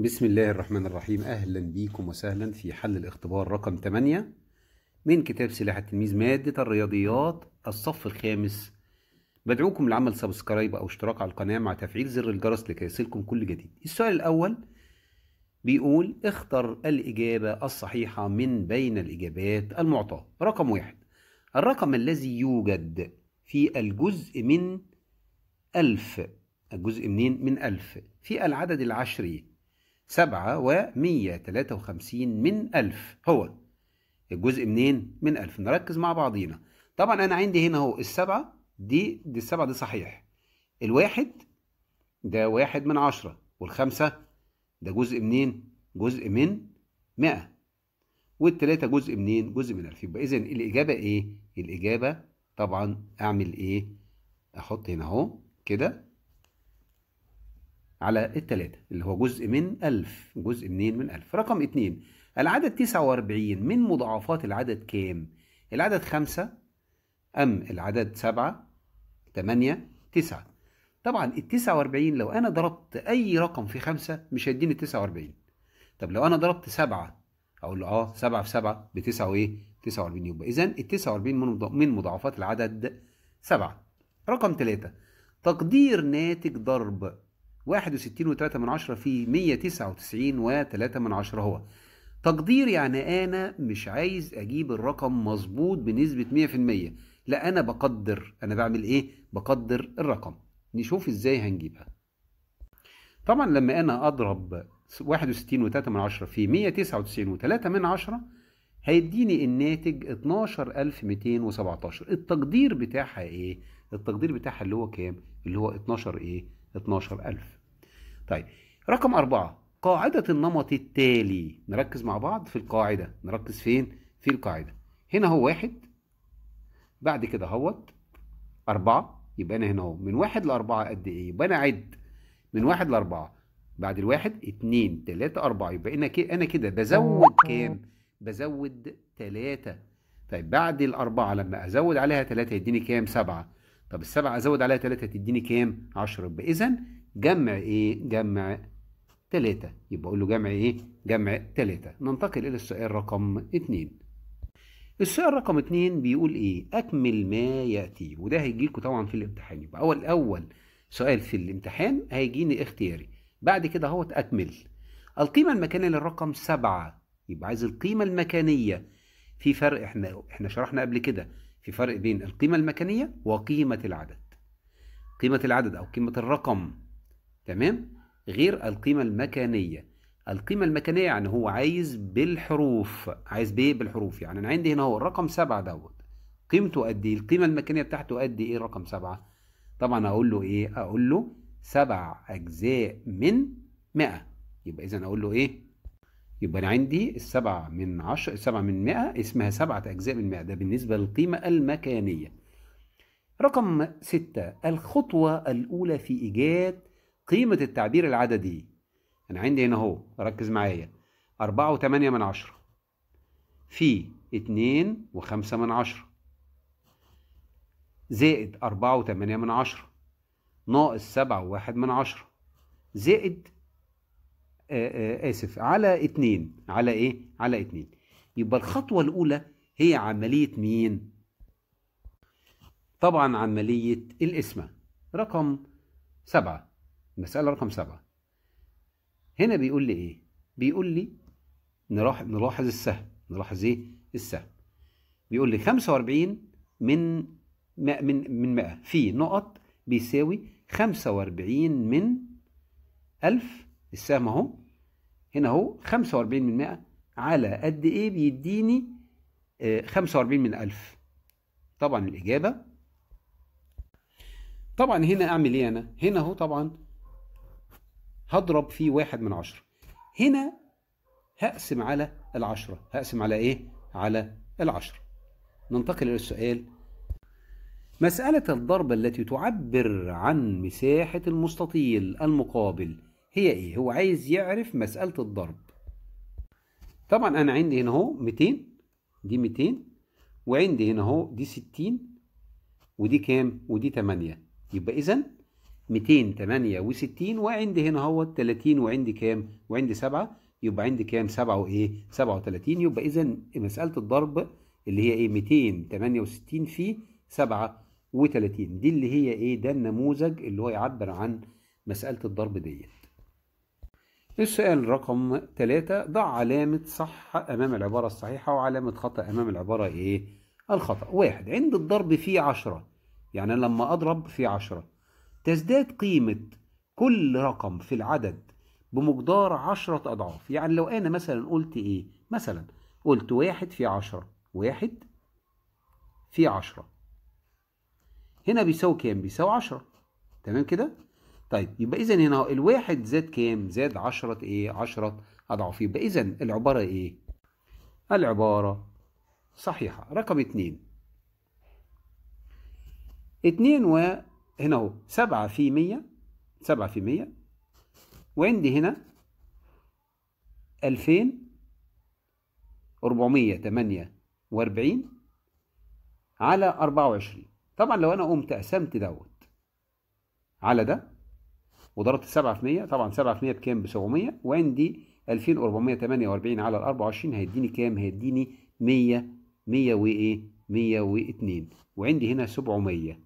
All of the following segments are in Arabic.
بسم الله الرحمن الرحيم أهلا بيكم وسهلا في حل الاختبار رقم 8 من كتاب سلاح التلميذ مادة الرياضيات الصف الخامس بدعوكم لعمل سبسكرايب أو اشتراك على القناة مع تفعيل زر الجرس لكي يصلكم كل جديد السؤال الأول بيقول اختر الإجابة الصحيحة من بين الإجابات المعطاة رقم واحد الرقم الذي يوجد في الجزء من ألف الجزء منين من ألف في العدد العشري سبعة ومية تلاتة وخمسين من ألف هو الجزء منين؟ من ألف نركز مع بعضينا طبعا أنا عندي هنا أهو السبعة دي دي السبعة دي صحيح الواحد ده واحد من عشرة والخمسة ده جزء منين؟ جزء من مئة والتلاتة جزء منين؟ جزء من ألف يبقى إذن الإجابة إيه؟ الإجابة طبعا أعمل إيه؟ أحط هنا أهو كده على التلاتة اللي هو جزء من ألف جزء منين من ألف رقم اتنين العدد تسعة وأربعين من مضاعفات العدد كام؟ العدد خمسة أم العدد سبعة تمانية تسعة طبعا التسعة وأربعين لو أنا ضربت أي رقم في خمسة مش هيديني التسعة وأربعين طب لو أنا ضربت سبعة أقول له أه سبعة في سبعة بتسعة وإيه؟ تسعة وأربعين يبقى إذا التسعة وأربعين من مضاعفات العدد سبعة رقم تلاتة تقدير ناتج ضرب 61.3 في 199.3 هو تقدير يعني أنا مش عايز أجيب الرقم مظبوط بنسبة 100% لا أنا بقدر أنا بعمل إيه؟ بقدر الرقم نشوف إزاي هنجيبها طبعا لما أنا أضرب 61.3 في 199 وتلاتة من عشرة هيديني الناتج 12217 التقدير بتاعها إيه؟ التقدير بتاعها اللي هو كام؟ اللي هو 12 إيه؟ 12000 طيب رقم أربعة قاعدة النمط التالي نركز مع بعض في القاعدة نركز فين؟ في القاعدة هنا هو واحد بعد كده هوت أربعة يبقى أنا هنا أهو من واحد لأربعة قد إيه؟ يبقى أنا أعد من واحد لأربعة بعد الواحد اتنين تلاتة أربعة يبقى أنا كده أنا كده بزود كام؟ بزود تلاتة طيب بعد الأربعة لما أزود عليها تلاتة يديني كام؟ سبعة طب السبعة أزود عليها تلاتة تديني كام؟ عشرة يبقى إذا جمع إيه؟ جمع تلاتة يبقى أقول له جمع إيه؟ جمع تلاتة ننتقل إلى السؤال رقم اتنين السؤال رقم اتنين بيقول إيه؟ أكمل ما يأتي وده هيجيلكوا طبعا في الامتحان يبقى أول أول سؤال في الامتحان هيجيني اختياري بعد كده اهوت أكمل القيمة المكانية للرقم سبعة يبقى عايز القيمة المكانية في فرق احنا احنا شرحنا قبل كده في فرق بين القيمة المكانية وقيمة العدد قيمة العدد أو قيمة الرقم تمام غير القيمة المكانية القيمة المكانية يعني هو عايز بالحروف عايز بإيه بالحروف يعني أنا عندي هنا هو الرقم سبعة دوت قيمته قد إيه القيمة المكانية بتاعته قد إيه رقم سبعة طبعا أقول له إيه أقول له سبع أجزاء من مئة يبقى إذا أقول له إيه يبقى أنا عندي السبعة من عشرة السبعة من مئة اسمها سبعة أجزاء من مئة ده بالنسبة للقيمة المكانية رقم ستة الخطوة الأولى في إيجاد قيمة التعبير العددي أنا عندي هنا أهو ركز معايا أربعة وثمانية من عشرة في اتنين وخمسة من عشرة زائد أربعة وثمانية من عشرة ناقص سبعة وواحد من عشرة زائد آه، آه، اسف على اتنين على ايه على اتنين يبقى الخطوه الاولى هي عمليه مين طبعا عمليه القسمه رقم سبعة المسألة رقم سبعة هنا بيقول لي ايه بيقول لي نلاحظ السهم نلاحظ ايه السهم بيقول لي 45 من من من 100 في نقط بيساوي 45 من 1000 السهم اهو هنا اهو 45 من 100 على قد ايه بيديني 45 آه، من 1000 طبعا الاجابه طبعا هنا اعمل ايه انا هنا اهو طبعا هضرب في واحد من عشرة هنا هقسم على العشرة هقسم على ايه على العشرة ننتقل الى السؤال مسألة الضربة التي تعبر عن مساحة المستطيل المقابل هي ايه هو عايز يعرف مساله الضرب طبعا انا عندي هنا اهو 200 دي 200 وعندي هنا اهو دي 60 ودي كام ودي 8 يبقى اذا 268 وعندي هنا اهو 30 وعندي كام وعندي 7 يبقى عندي كام 7 وايه 37 يبقى اذا مساله الضرب اللي هي ايه 268 في 37 دي اللي هي ايه ده النموذج اللي هو يعبر عن مساله الضرب ديت السؤال رقم ثلاثة ضع علامة صح أمام العبارة الصحيحة وعلامة خطأ أمام العبارة إيه؟ الخطأ واحد عند الضرب في عشرة يعني لما أضرب في عشرة تزداد قيمة كل رقم في العدد بمقدار عشرة أضعاف يعني لو أنا مثلا قلت إيه؟ مثلا قلت واحد في عشرة واحد في عشرة هنا بيساوي كام؟ بيساوي عشرة تمام كده؟ طيب يبقى اذا هنا الواحد زاد كام؟ زاد 10 ايه؟ 10 اضعاف يبقى اذا العباره ايه؟ العباره صحيحه رقم 2 2 وهنا اهو 7 في 100 7 في 100 وعندي هنا 2448 على 24 طبعا لو انا قمت قسمت دوت على ده وضربت 7 في 100 طبعا 7 في 100 بكام ب 700 وعندي 2448 على ال 24 هيديني كام هيديني 100 100 وايه 102 وعندي هنا 700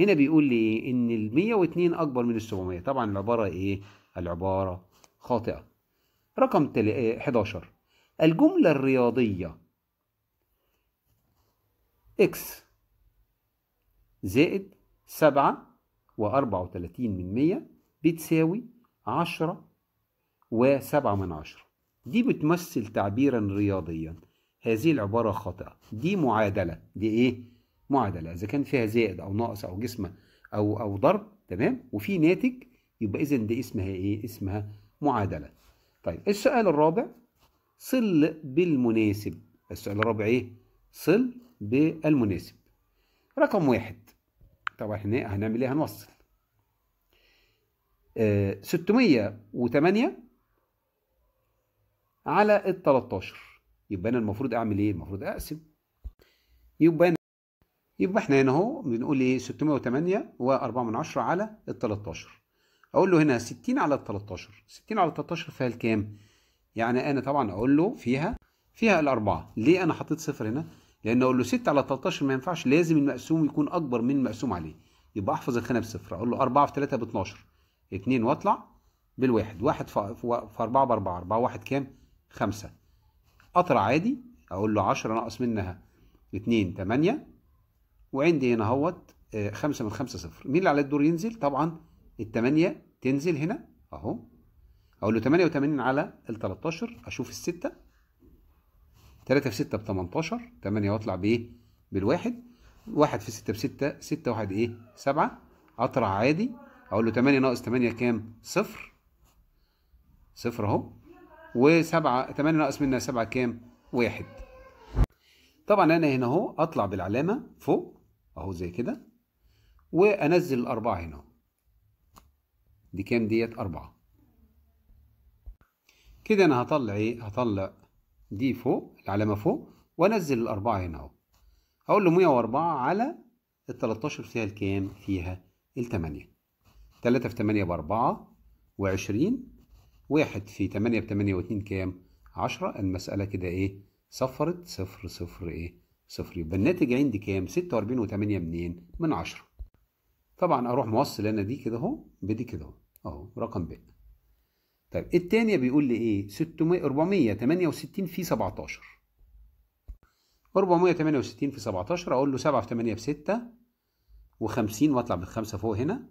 هنا بيقول لي ايه ان ال 102 اكبر من ال 700 طبعا العباره ايه العباره خاطئه رقم 11 آه، الجمله الرياضيه اكس زائد 7 و 34 من 100 بتساوي عشرة وسبعة من عشرة دي بتمثل تعبيرا رياضيا هذه العبارة خاطئة دي معادلة دي ايه؟ معادلة إذا كان فيها زائد أو ناقص أو جسمة أو أو ضرب تمام وفي ناتج يبقى إذا دي اسمها ايه؟ اسمها معادلة طيب السؤال الرابع صل بالمناسب السؤال الرابع ايه؟ صل بالمناسب رقم واحد طبعا احنا هنعمل ايه؟ هنوصل 608 آه، على ال 13 يبقى انا المفروض اعمل ايه المفروض اقسم يبقى أنا يبقى احنا هنا اهو بنقول ايه 608 و4 من 10 على ال 13 اقول له هنا 60 على ال 13 60 على ال 13 فيها الكام يعني انا طبعا اقول له فيها فيها الاربعه ليه انا حطيت صفر هنا لان اقول له 6 على 13 ما ينفعش لازم المقسوم يكون اكبر من المقسوم عليه يبقى احفظ الخانه بصفر اقول له 4 في 3 ب 12 اتنين واطلع بالواحد واحد في أربعة بأربعة أربعة واحد كام؟ خمسة قطر عادي أقول له عشرة ناقص منها اتنين تمانية وعندي هنا اهوت آه، خمسة من خمسة صفر مين اللي على الدور ينزل؟ طبعا التمانية تنزل هنا أهو أقول له تمانية وتمانين على التلاتاشر أشوف الستة تلاتة في ستة بتمنتاشر تمانية وأطلع بإيه؟ بالواحد واحد في ستة بستة ستة واحد إيه؟ سبعة قطر عادي اقول له 8 ناقص 8 كام؟ صفر صفر اهو و7 8 ناقص منها 7 كام؟ واحد طبعا انا هنا اهو اطلع بالعلامه فوق اهو زي كده وانزل الاربعه هنا اهو دي كام ديت أربعة كده أنا هطلع إيه هطلع دي فوق العلامة فوق وأنزل الأربعة هنا أهو اقول له 104 على ال 13 فيها الكام؟ فيها 8 3 في 8 ب 4 و20 1 في 8 ب 8 و2 كام؟ 10 المسألة كده إيه؟ صفرت 0 0 إيه؟ 0 يبقى الناتج عندي كام؟ 46 و8 منين؟ من 10 طبعا أروح موصل أنا دي كده أهو بدي كده أهو رقم ب طيب الثانية بيقول لي إيه؟ 600 468 في 17 468 في 17 أقول له 7 في 8 ب 6 و50 وأطلع بالخمسة فوق هنا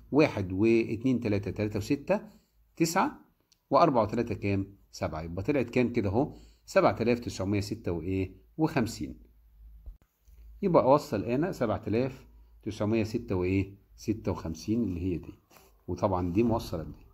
واحد واتنين تلاتة تلاتة وستة تسعة وأربعة وتلاتة كام؟ سبعة يبقى طلعت كام كده أهو؟ سبعة آلاف تسعمية ستة وإيه؟ وخمسين يبقى أوصل أنا سبعة آلاف تسعمية ستة وإيه؟ ستة وخمسين اللي هي دي وطبعا دي موصلة بدي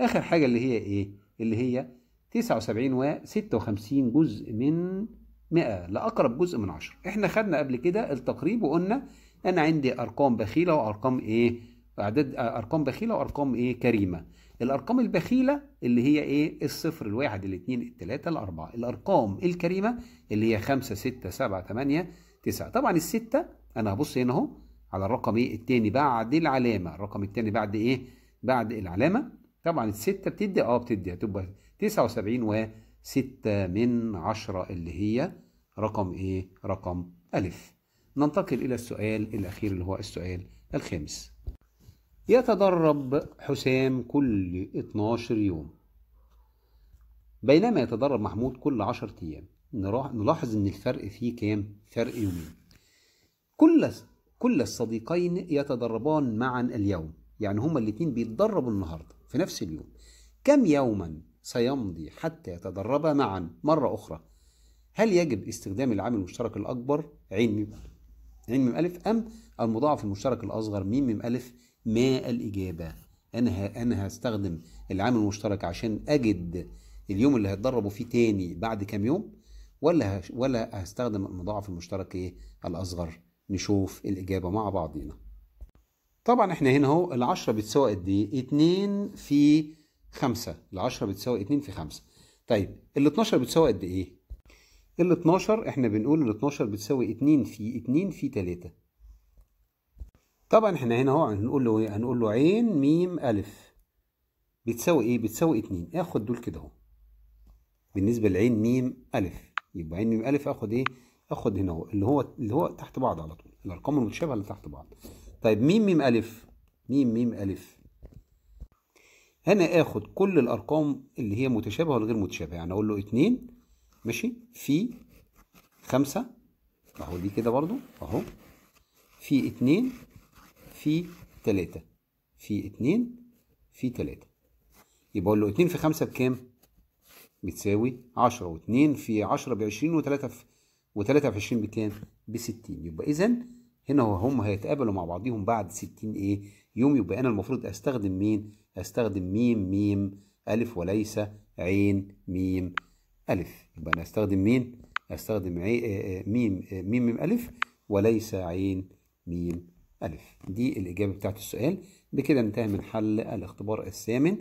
آخر حاجة اللي هي إيه؟ اللي هي تسعة وسبعين وستة وخمسين جزء من مئة لأقرب جزء من عشرة إحنا خدنا قبل كده التقريب وقلنا أنا عندي أرقام بخيلة وأرقام إيه؟ اعداد آه، ارقام بخيله وارقام ايه كريمه الارقام البخيله اللي هي ايه الصفر الواحد الاثنين الثلاثه الاربعه الارقام الكريمه اللي هي خمسه سته سبعه ثمانيه تسعه طبعا السته انا هبص هنا اهو على الرقم ايه الثاني بعد العلامه الرقم الثاني بعد ايه بعد العلامه طبعا السته بتدي اه بتدي هتبقى 79 وسبعين وسته من عشرة اللي هي رقم ايه رقم الف ننتقل الى السؤال الاخير اللي هو السؤال الخامس يتدرب حسام كل 12 يوم بينما يتدرب محمود كل 10 أيام نلاحظ إن الفرق فيه كام؟ فرق يومين كل كل الصديقين يتدربان معا اليوم يعني هما الاثنين بيتدربوا النهاردة في نفس اليوم كم يوما سيمضي حتى يتدربا معا مرة أخرى هل يجب استخدام العامل المشترك الأكبر عين ميم عين ميم ألف أم المضاعف المشترك الأصغر ميم ميم ألف ما الإجابة أنا أنا هستخدم العامل المشترك عشان أجد اليوم اللي هتدربه فيه تاني بعد كام يوم ولا ولا هستخدم المضاعف المشترك إيه الأصغر نشوف الإجابة مع بعضينا طبعا احنا هنا اهو ال10 بتساوي قد ايه؟ 2 في 5 ال10 بتساوي 2 في 5 طيب ال 12 بتساوي قد ايه؟ ال 12 احنا بنقول ال 12 بتساوي 2 في 2 في 3 طبعا احنا هنا اهو هنقول له ايه هنقول له عين ميم الف بتساوي ايه بتساوي اتنين اخد دول كده اهو بالنسبه لعين ميم الف يبقى عين ميم الف اخد ايه اخد هنا اهو اللي هو اللي هو تحت بعض على طول الارقام المتشابهه اللي تحت بعض طيب ميم ميم الف ميم ميم الف هنا اخد كل الارقام اللي هي متشابهه والغير متشابهه يعني اقول له اتنين ماشي في خمسة اهو دي كده برضو اهو في اتنين في 3 في 2 في 3 يبقى اقول له 2 في 5 بكام؟ بتساوي 10 و2 في 10 ب 20 و3 و3 في 20 بكام؟ ب 60 يبقى اذا هنا هم هيتقابلوا مع بعضيهم بعد 60 ايه؟ يوم يبقى انا المفروض استخدم مين؟ استخدم ميم ميم الف وليس عين ميم الف يبقى انا استخدم مين؟ استخدم عين ميم ميم ميم الف وليس عين ميم ألف دي الإجابة بتاعت السؤال بكده انتهى من حل الاختبار الثامن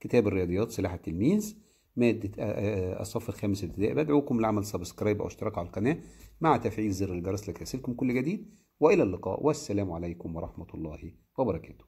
كتاب الرياضيات سلاح التلميذ مادة آه، آه، آه، الصف الخامس ابتدائي بدعوكم لعمل سبسكرايب أو اشتراك على القناة مع تفعيل زر الجرس لكي يصلكم كل جديد وإلى اللقاء والسلام عليكم ورحمة الله وبركاته